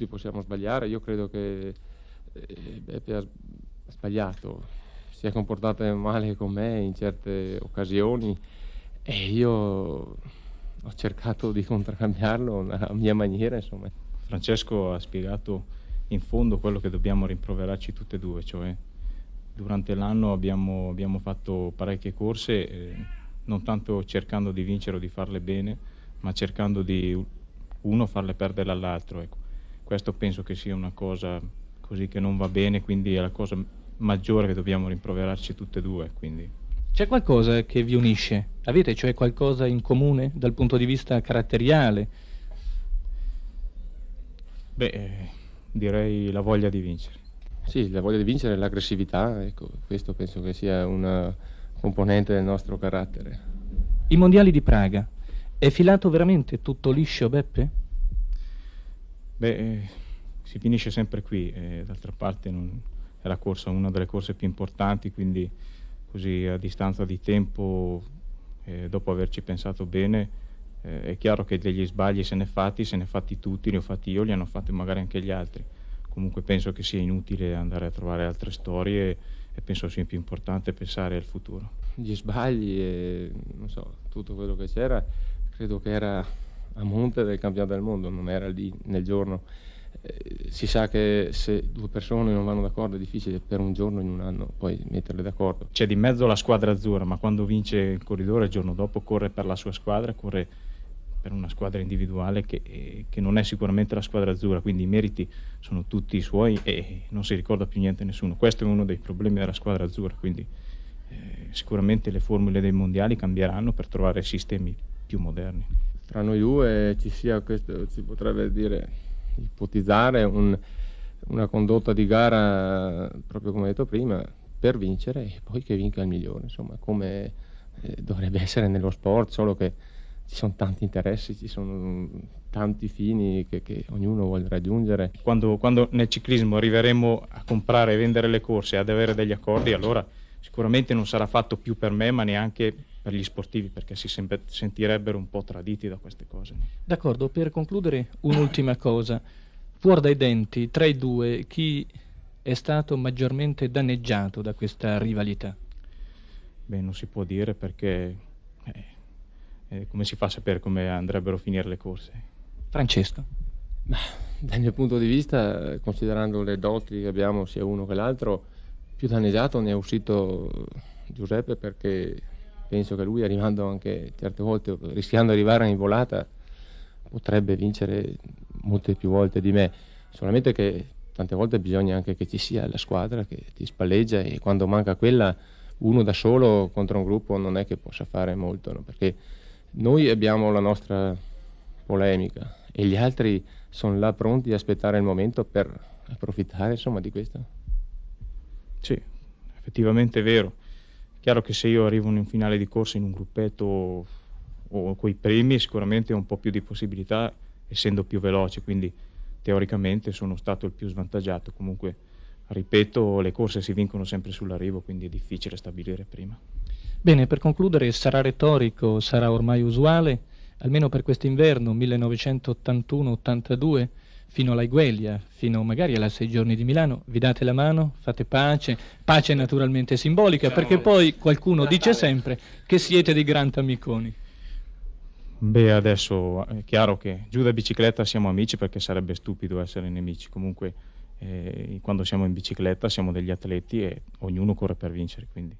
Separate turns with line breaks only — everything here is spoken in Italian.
tutti possiamo sbagliare, io credo che eh, Beppe ha sbagliato, si è comportata male con me in certe occasioni
e io ho cercato di contraccambiarlo a mia maniera, insomma. Francesco ha spiegato in fondo quello che dobbiamo rimproverarci tutte e due, cioè durante l'anno abbiamo, abbiamo fatto parecchie corse, eh, non tanto cercando di vincere o di farle bene, ma cercando di uno farle perdere all'altro. Ecco questo penso che sia una cosa così che non va bene, quindi è la
cosa maggiore che dobbiamo rimproverarci tutte e due. Quindi. C'è qualcosa che vi unisce? Avete cioè qualcosa in comune dal punto di vista caratteriale? Beh, direi la voglia di vincere. Sì, la voglia di
vincere e l'aggressività, ecco, questo penso che sia una componente del nostro carattere.
I mondiali di Praga, è filato veramente tutto liscio, Beppe?
Beh, eh, si finisce sempre qui, eh, d'altra parte non, è la corsa una delle corse più importanti, quindi così a distanza di tempo, eh, dopo averci pensato bene, eh, è chiaro che degli sbagli se ne è fatti, se ne è fatti tutti, li ho fatti io, li hanno fatti magari anche gli altri. Comunque penso che sia inutile andare a trovare altre storie e penso sia più importante pensare al futuro.
Gli sbagli e so, tutto quello che c'era, credo che era a monte del campionato del mondo, non era lì nel giorno. Eh, si sa che se due persone non vanno d'accordo è difficile
per un giorno in un anno poi metterle d'accordo. C'è di mezzo la squadra azzurra, ma quando vince il corridore il giorno dopo corre per la sua squadra, corre per una squadra individuale che, eh, che non è sicuramente la squadra azzurra, quindi i meriti sono tutti i suoi e non si ricorda più niente a nessuno. Questo è uno dei problemi della squadra azzurra, quindi eh, sicuramente le formule dei mondiali cambieranno per trovare sistemi più moderni
tra noi due ci sia questo, si potrebbe dire, ipotizzare un, una condotta di gara, proprio come detto prima, per vincere e poi che vinca il migliore, insomma, come eh, dovrebbe essere nello sport, solo che ci sono tanti interessi, ci sono tanti fini
che, che ognuno vuole raggiungere. Quando, quando, nel ciclismo arriveremo a comprare e vendere le corse, ad avere degli accordi, allora sicuramente non sarà fatto più per me, ma neanche per gli sportivi perché si semp- sentirebbero un po' traditi da queste cose.
D'accordo, per concludere un'ultima cosa. Fuori dai denti, tra i due, chi è stato maggiormente danneggiato da questa rivalità?
Beh, non si può dire perché eh, eh, come si fa a sapere come andrebbero a finire le corse?
Francesco.
dal mio punto di vista, considerando le doti che abbiamo sia uno che l'altro, più danneggiato ne è uscito Giuseppe perché penso che lui arrivando anche certe volte, rischiando di arrivare in volata, potrebbe vincere molte più volte di me. Solamente che tante volte bisogna anche che ci sia la squadra che ti spalleggia e quando manca quella uno da solo contro un gruppo non è che possa fare molto, no? perché noi abbiamo la nostra polemica e gli altri sono là pronti a aspettare il momento per approfittare insomma, di questo.
Sì, effettivamente è vero. Chiaro che se io arrivo in finale di corsa in un gruppetto o coi primi, sicuramente ho un po' più di possibilità essendo più veloce, quindi teoricamente sono stato il più svantaggiato. Comunque, ripeto, le corse si vincono sempre sull'arrivo, quindi è difficile stabilire prima.
Bene, per concludere, sarà retorico, sarà ormai usuale, almeno per quest'inverno 1981-82 fino alla Igueglia, fino magari alla Sei Giorni di Milano, vi date la mano, fate pace, pace naturalmente simbolica, diciamo perché poi qualcuno Natale. dice sempre che siete dei grandi amiconi.
Beh, adesso è chiaro che giù da bicicletta siamo amici perché sarebbe stupido essere nemici. Comunque, eh, quando siamo in bicicletta siamo degli atleti e ognuno corre per vincere, quindi.